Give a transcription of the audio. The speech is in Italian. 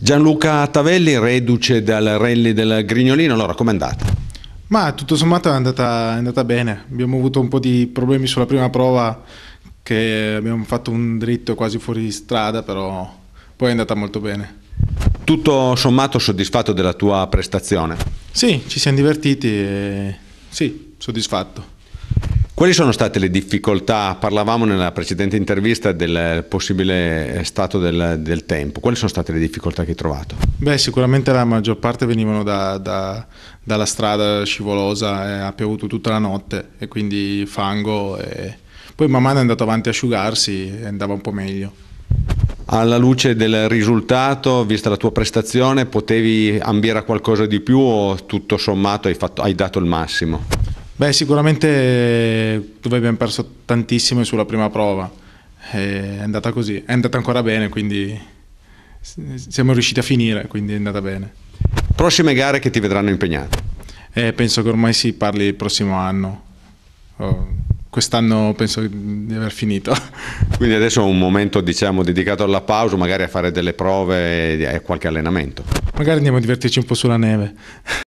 Gianluca Tavelli, reduce dal rally del Grignolino, allora com'è andata? Ma tutto sommato è andata, è andata bene, abbiamo avuto un po' di problemi sulla prima prova che abbiamo fatto un dritto quasi fuori strada, però poi è andata molto bene. Tutto sommato soddisfatto della tua prestazione? Sì, ci siamo divertiti e sì, soddisfatto. Quali sono state le difficoltà? Parlavamo nella precedente intervista del possibile stato del, del tempo. Quali sono state le difficoltà che hai trovato? Beh, sicuramente la maggior parte venivano da, da, dalla strada scivolosa, eh, ha piovuto tutta la notte e quindi fango. E... Poi man mano è andato avanti a asciugarsi e andava un po' meglio. Alla luce del risultato, vista la tua prestazione, potevi ambire a qualcosa di più o tutto sommato hai, fatto, hai dato il massimo? Beh, sicuramente eh, dove abbiamo perso tantissimo sulla prima prova. Eh, è andata così, è andata ancora bene, quindi siamo riusciti a finire, quindi è andata bene. Prossime gare che ti vedranno impegnato? Eh, penso che ormai si parli il prossimo anno. Oh, Quest'anno penso di aver finito. Quindi adesso è un momento diciamo, dedicato alla pausa, magari a fare delle prove e qualche allenamento. Magari andiamo a divertirci un po' sulla neve.